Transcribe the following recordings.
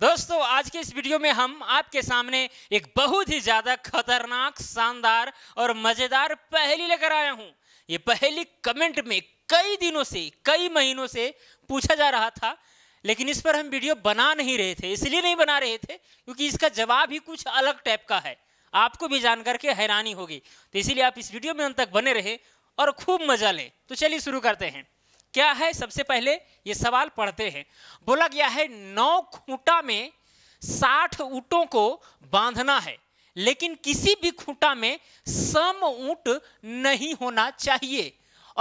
दोस्तों आज के इस वीडियो में हम आपके सामने एक बहुत ही ज़्यादा खतरनाक शानदार और मज़ेदार पहेली लेकर आया हूं ये पहेली कमेंट में कई दिनों से कई महीनों से पूछा जा रहा था लेकिन इस पर हम वीडियो बना नहीं रहे थे इसलिए नहीं बना रहे थे क्योंकि इसका जवाब ही कुछ अलग टाइप का है आपको भी जान करके हैरानी होगी तो इसीलिए आप इस वीडियो में अंत तक बने रहे और खूब मजा लें तो चलिए शुरू करते हैं क्या है सबसे पहले ये सवाल पढ़ते हैं बोला गया है नौ खूंटा में साठ ऊंटों को बांधना है लेकिन किसी भी खूंटा में सम ऊंट नहीं होना चाहिए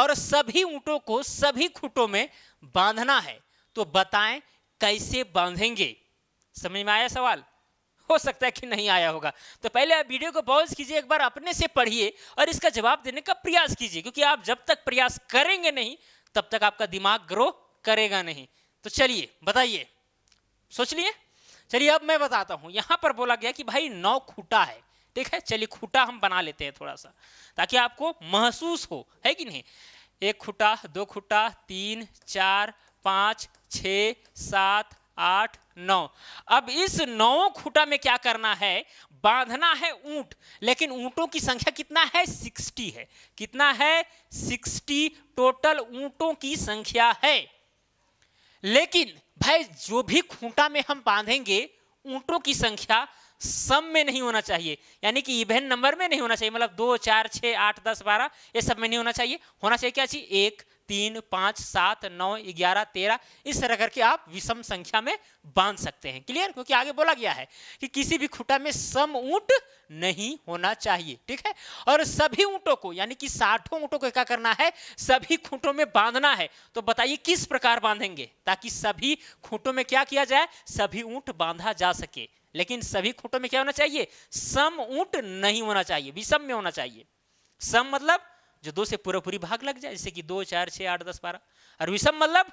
और सभी ऊंटों को सभी खूंटों में बांधना है तो बताएं कैसे बांधेंगे समझ में आया सवाल हो सकता है कि नहीं आया होगा तो पहले आप वीडियो को पॉज कीजिए एक बार अपने से पढ़िए और इसका जवाब देने का प्रयास कीजिए क्योंकि आप जब तक प्रयास करेंगे नहीं तब तक आपका दिमाग ग्रो करेगा नहीं तो चलिए बताइए सोच लिए चलिए अब मैं बताता हूं यहां पर बोला गया कि भाई नौ खूटा है ठीक है चलिए खूटा हम बना लेते हैं थोड़ा सा ताकि आपको महसूस हो है कि नहीं एक खूटा दो खूटा तीन चार पाँच छ सात आठ नौ अब इस नौ खूटा में क्या करना है बांधना है ऊंट लेकिन ऊंटों की संख्या कितना है सिक्सटी है कितना है सिक्सटी टोटल ऊंटों की संख्या है लेकिन भाई जो भी खूंटा में हम बांधेंगे ऊंटों की संख्या सम में नहीं होना चाहिए यानी कि इवेन नंबर में नहीं होना चाहिए मतलब दो चार छः आठ दस बारह ये सब में नहीं होना चाहिए होना चाहिए क्या चाहिए एक तीन पाँच सात नौ ग्यारह तेरह इस तरह करके आप विषम संख्या में बांध सकते हैं क्लियर क्योंकि आगे बोला गया है कि किसी भी खुटा में सम ऊंट नहीं होना चाहिए ठीक है और सभी ऊँटों को यानी कि साठों ऊँटों को क्या करना है सभी खूंटों में बांधना है तो बताइए किस प्रकार बांधेंगे ताकि सभी खूंटों में क्या किया जाए सभी ऊँट बांधा जा सके लेकिन सभी खूंटों में क्या होना चाहिए सम ऊंट नहीं होना चाहिए विषम में होना चाहिए सम मतलब जो दो से पूरा पूरी भाग लग जाए जैसे कि दो चार छह आठ दस बारह और विषम मतलब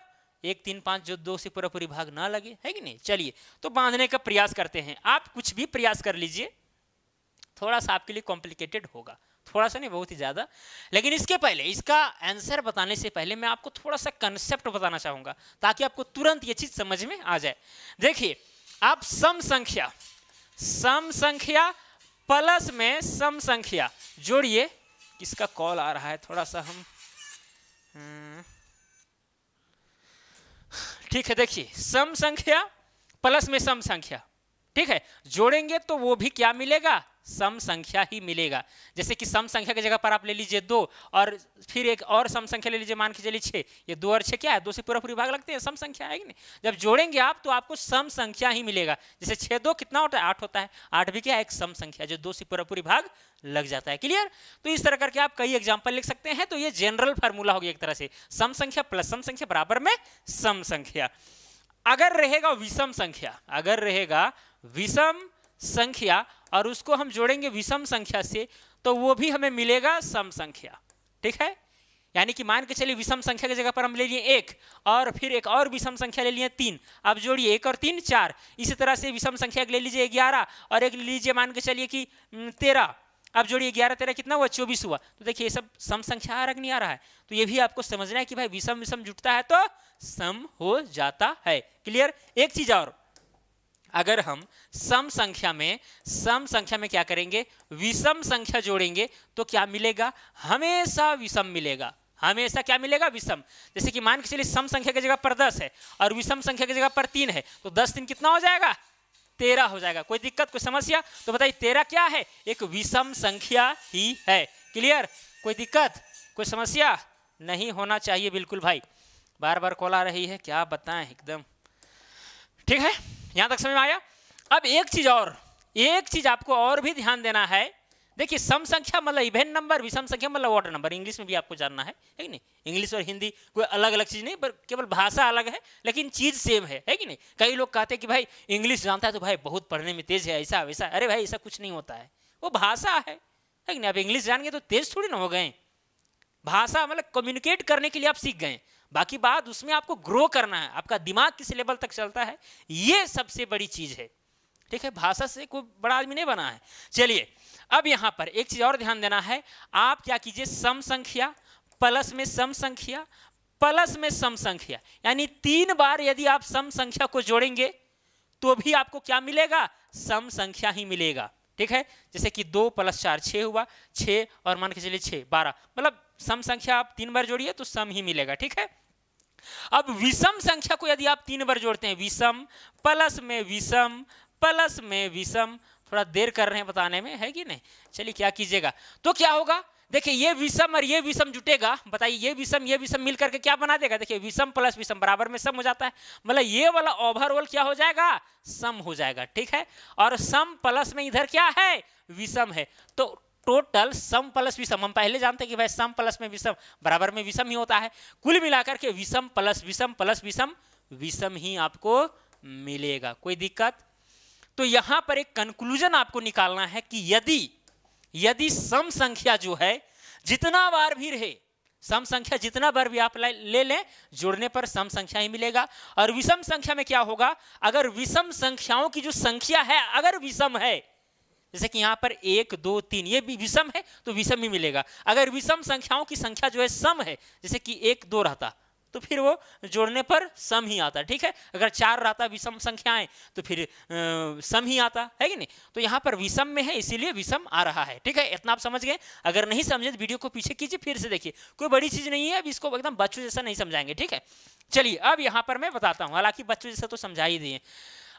एक तीन पांच जो दो से पूरा पूरी भाग ना लगे है कि नहीं चलिए तो बांधने का प्रयास करते हैं आप कुछ भी प्रयास कर लीजिए थोड़ा सा आपके लिए कॉम्प्लिकेटेड होगा थोड़ा सा नहीं बहुत ही ज़्यादा लेकिन इसके पहले इसका आंसर बताने से पहले मैं आपको थोड़ा सा कंसेप्ट बताना चाहूंगा ताकि आपको तुरंत ये चीज़ समझ में आ जाए देखिए अब सम संख्या सम संख्या प्लस में सम संख्या जोड़िए किसका कॉल आ रहा है थोड़ा सा हम हम्म, ठीक है देखिए सम संख्या प्लस में सम संख्या ठीक है जोड़ेंगे तो वो भी क्या मिलेगा सम संख्या ही मिलेगा जैसे कि सम संख्या की जगह पर आप ले लीजिए दो और फिर एक और सम संख्या ले लीजिए मान के चलिए छः ये दो और छः क्या है दो से पूरा पूरी भाग लगते हैं सम संख्या आएगी नहीं जब जोड़ेंगे आप तो आपको सम संख्या ही मिलेगा जैसे छः दो कितना होता है आठ होता है आठ भी क्या है एक सम संख्या जो दो से पूरा पूरी भाग लग जाता है क्लियर तो इस तरह करके आप कई एग्जाम्पल लिख सकते हैं तो ये जनरल फार्मूला होगी एक तरह से सम संख्या प्लस सम संख्या बराबर में सम संख्या अगर रहेगा विषम संख्या अगर रहेगा विषम संख्या और उसको हम जोड़ेंगे विषम संख्या से तो वो भी हमें मिलेगा सम संख्या ठीक है यानी कि मान के चलिए विषम संख्या की जगह पर हम ले लिए एक और फिर एक और विषम संख्या ले लिए तीन अब जोड़िए एक और तीन चार इसी तरह से विषम संख्या ले लीजिए ग्यारह और एक लीजिए मान के चलिए कि तेरह अब जोड़िए ग्यारह तेरह कितना हुआ चौबीस हुआ तो देखिए ये सब सम संख्या आ रहा नहीं आ रहा है तो ये भी आपको समझना है कि भाई विषम विषम जुटता है तो सम हो जाता है क्लियर एक चीज और अगर हम सम संख्या में सम संख्या में क्या करेंगे विषम संख्या जोड़ेंगे तो क्या मिलेगा हमेशा विषम मिलेगा हमेशा क्या मिलेगा विषम जैसे कि मान के चलिए सम संख्या की जगह पर दस है और विषम संख्या की जगह पर तीन है तो दस तीन कितना हो जाएगा तेरह हो जाएगा कोई दिक्कत कोई समस्या तो बताइए तेरह क्या है एक विषम संख्या ही है क्लियर कोई दिक्कत कोई समस्या नहीं होना चाहिए बिल्कुल भाई बार बार कॉल आ रही है क्या बताएं एकदम ठीक है यहां तक समय में आया अब एक चीज़ और एक चीज़ आपको और भी ध्यान देना है देखिए सम संख्या मतलब इवेंट नंबर विषम संख्या मतलब ऑर्डर नंबर इंग्लिश में भी आपको जानना है है कि नहीं इंग्लिश और हिंदी कोई अलग अलग चीज़ नहीं पर केवल भाषा अलग है लेकिन चीज़ सेम है है कि नहीं कई लोग कहते हैं कि भाई इंग्लिश जानता है तो भाई बहुत पढ़ने में तेज़ है ऐसा वैसा अरे भाई ऐसा कुछ नहीं होता है वो भाषा है है कि नहीं आप इंग्लिश जान गए तो तेज़ थोड़ी ना हो गए भाषा मतलब कम्युनिकेट करने के लिए आप सीख गए बाकी बात उसमें आपको ग्रो करना है आपका दिमाग किस लेवल तक चलता है ये सबसे बड़ी चीज़ है ठीक है भाषा से कोई बड़ा आदमी नहीं बना है चलिए अब यहाँ पर एक चीज़ और ध्यान देना है आप क्या कीजिए सम संख्या प्लस में सम संख्या प्लस में सम संख्या यानी तीन बार यदि आप सम संख्या को जोड़ेंगे तो भी आपको क्या मिलेगा सम संख्या ही मिलेगा ठीक है जैसे कि दो प्लस चार छ हुआ छ और मान के चलिए छह बारह मतलब सम संख्या आप तीन बार जोड़िए तो सम ही मिलेगा ठीक है अब विषम संख्या को यदि आप तीन बार जोड़ते हैं विषम प्लस में विषम प्लस में विषम थोड़ा देर कर रहे हैं बताने में है कि नहीं चलिए क्या कीजिएगा तो क्या होगा देखिए ये विषम और ये विषम जुटेगा बताइए ये विषम ये विषम मिल करके क्या बना देगा देखिए विषम प्लस विषम बराबर में सम हो जाता है मतलब ये वाला ओवरऑल क्या हो जाएगा सम हो जाएगा ठीक है और सम प्लस में इधर क्या है विषम है तो टोटल सम प्लस विषम हम पहले जानते कि भाई सम प्लस में विषम बराबर में विषम ही होता है कुल मिलाकर के विषम प्लस विषम प्लस विषम विषम ही आपको मिलेगा कोई दिक्कत तो यहां पर एक कंक्लूजन आपको निकालना है कि यदि यदि सम संख्या जो है जितना बार भी रहे सम संख्या जितना बार भी आप ले लें जोड़ने पर सम संख्या ही मिलेगा और विषम संख्या में क्या होगा अगर विषम संख्याओं की जो संख्या है अगर विषम है जैसे कि यहाँ पर एक दो तीन ये भी विषम है तो विषम ही मिलेगा अगर विषम संख्याओं की संख्या जो है सम है जैसे कि एक दो रहता तो फिर वो जोड़ने पर सम ही आता ठीक है अगर चार रहता विषम संख्याएं तो फिर आ, सम ही आता है कि नहीं तो यहाँ पर विषम में है इसीलिए विषम आ रहा है ठीक है इतना आप समझ गए अगर नहीं समझे तो वीडियो को पीछे कीजिए फिर से देखिए कोई बड़ी चीज़ नहीं है अब इसको एकदम बच्चों जैसा नहीं समझाएंगे ठीक है चलिए अब यहाँ पर मैं बताता हूँ हालांकि बच्चों जैसा तो समझा ही दिए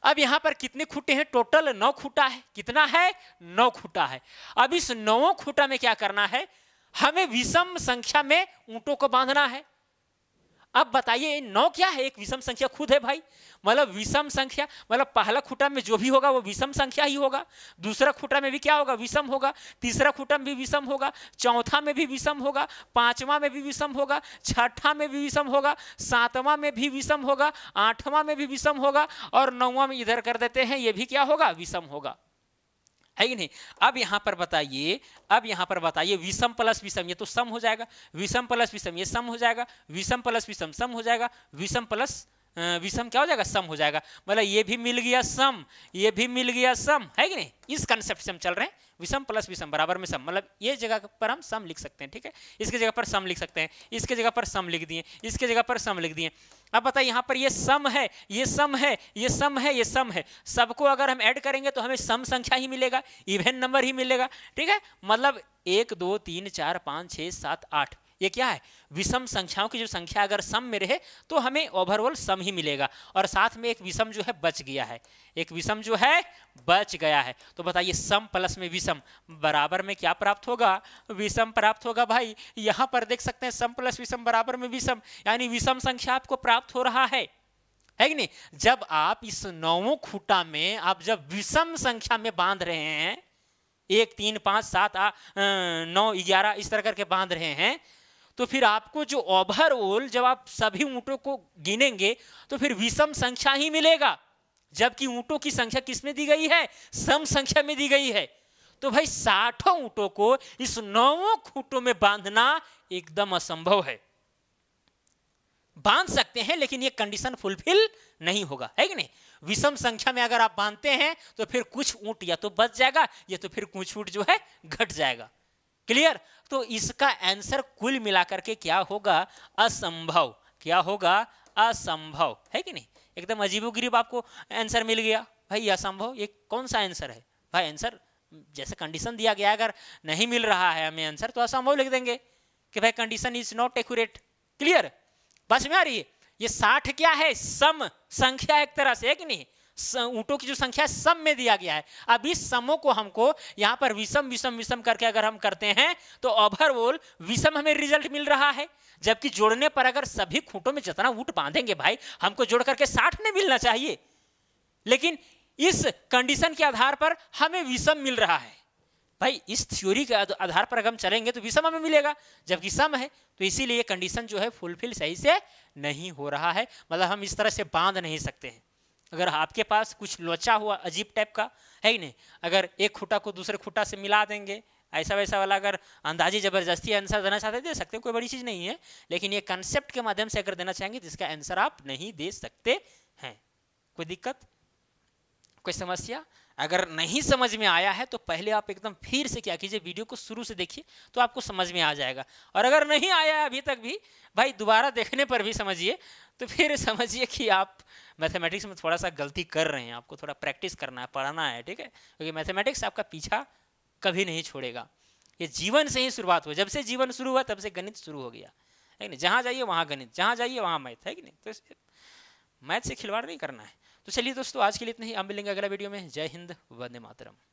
अब यहां पर कितने खूटे हैं टोटल नौ खूटा है कितना है नौ खूटा है अब इस नौ खूटा में क्या करना है हमें विषम संख्या में ऊंटों को बांधना है अब बताइए नौ क्या है एक विषम संख्या खुद है भाई मतलब विषम संख्या मतलब पहला खुटा में जो भी होगा वो विषम संख्या ही होगा दूसरा खुटा में भी क्या होगा विषम होगा तीसरा खुटा में भी विषम होगा चौथा में भी विषम होगा पांचवा में भी विषम होगा छठा में भी विषम होगा सातवां में भी विषम होगा आठवां में भी विषम होगा और नौवां में इधर कर देते हैं ये भी क्या होगा विषम होगा है कि नहीं अब यहाँ पर बताइए अब यहाँ पर बताइए विषम प्लस विषम ये तो सम हो जाएगा विषम प्लस विषम ये सम हो जाएगा विषम प्लस विषम सम हो जाएगा विषम प्लस विषम क्या हो जाएगा सम हो जाएगा मतलब ये भी मिल गया सम ये भी मिल गया सम है कि नहीं इस कंसेप्ट से हम चल रहे हैं विषम प्लस विषम बराबर में सम मतलब ये जगह पर हम सम लिख सकते हैं ठीक है इसके जगह पर सम लिख सकते हैं इसके जगह पर सम लिख दिए इसके जगह पर सम लिख दिए अब बताइए यहाँ पर ये सम है ये सम है ये सम है ये सम है सबको अगर हम ऐड करेंगे तो हमें सम संख्या ही मिलेगा इवेंट नंबर ही मिलेगा ठीक है मतलब एक दो तीन चार पाँच छः सात आठ ये क्या है विषम संख्याओं की जो संख्या अगर सम में रहे तो हमें ओवरऑल सम ही मिलेगा और साथ में एक विषम जो है बच गया है एक विषम जो है बच गया है तो बताइए सम प्लस में विषम बराबर में क्या प्राप्त होगा विषम प्राप्त होगा भाई यहां पर देख सकते हैं सम प्लस विषम बराबर में विषम यानी विषम संख्या आपको प्राप्त हो रहा है है कि नहीं जब आप इस नौ खूटा में आप जब विषम संख्या में बांध रहे हैं एक तीन पांच सात नौ ग्यारह इस तरह करके बांध रहे हैं तो फिर आपको जो ओवरऑल जब आप सभी ऊँटों को गिनेंगे तो फिर विषम संख्या ही मिलेगा जबकि ऊँटों की संख्या किसमें दी गई है सम संख्या में दी गई है तो भाई साठों ऊँटों को इस नौवों खूंटों में बांधना एकदम असंभव है बांध सकते हैं लेकिन ये कंडीशन फुलफिल नहीं होगा है कि नहीं विषम संख्या में अगर आप बांधते हैं तो फिर कुछ ऊँट या तो बच जाएगा या तो फिर कुछ ऊंट जो है घट जाएगा क्लियर तो इसका आंसर कुल मिलाकर के क्या होगा असंभव क्या होगा असंभव है कि नहीं एकदम अजीबो गरीब आपको आंसर मिल गया भाई असंभव ये कौन सा आंसर है भाई आंसर जैसे कंडीशन दिया गया अगर नहीं मिल रहा है हमें आंसर तो असंभव लिख देंगे कि भाई condition is not accurate clear बस में आ रही है ये साठ क्या है सम संख्या एक तरह से है कि नहीं ऊँटों की जो संख्या सम में दिया गया है अब इस समों को हमको यहाँ पर विषम विषम विषम करके अगर हम करते हैं तो ओवरऑल विषम हमें रिजल्ट मिल रहा है जबकि जोड़ने पर अगर सभी खूंटों में जितना ऊँट बांधेंगे भाई हमको जोड़ करके साठ नहीं मिलना चाहिए लेकिन इस कंडीशन के आधार पर हमें विषम मिल रहा है भाई इस थ्योरी के आधार पर अगर हम चलेंगे तो विषम हमें मिलेगा जबकि सम है तो इसीलिए कंडीशन जो है फुलफिल सही से नहीं हो रहा है मतलब हम इस तरह से बांध नहीं सकते हैं अगर आपके पास कुछ लोचा हुआ अजीब टाइप का है ही नहीं अगर एक खूटा को दूसरे खूटा से मिला देंगे ऐसा वैसा वाला अगर अंदाजी ज़बरदस्ती आंसर देना चाहते दे सकते कोई बड़ी चीज़ नहीं है लेकिन ये कंसेप्ट के माध्यम से अगर देना चाहेंगे जिसका इसका आंसर आप नहीं दे सकते हैं कोई दिक्कत कोई समस्या अगर नहीं समझ में आया है तो पहले आप एकदम फिर से क्या कीजिए वीडियो को शुरू से देखिए तो आपको समझ में आ जाएगा और अगर नहीं आया है अभी तक भी भाई दोबारा देखने पर भी समझिए तो फिर समझिए कि आप मैथमेटिक्स में थोड़ा सा गलती कर रहे हैं आपको थोड़ा प्रैक्टिस करना है पढ़ना है ठीक है क्योंकि मैथमेटिक्स आपका पीछा कभी नहीं छोड़ेगा ये जीवन से ही शुरुआत हुआ जब से जीवन शुरू हुआ तब से गणित शुरू हो गया है कि नहीं जहाँ जाइए वहाँ गणित जहाँ जाइए वहाँ मैथ है कि नहीं तो मैथ से खिलवाड़ नहीं करना है तो चलिए दोस्तों आज के लिए इतना ही हम मिलेंगे अगला वीडियो में जय हिंद वंदे मातरम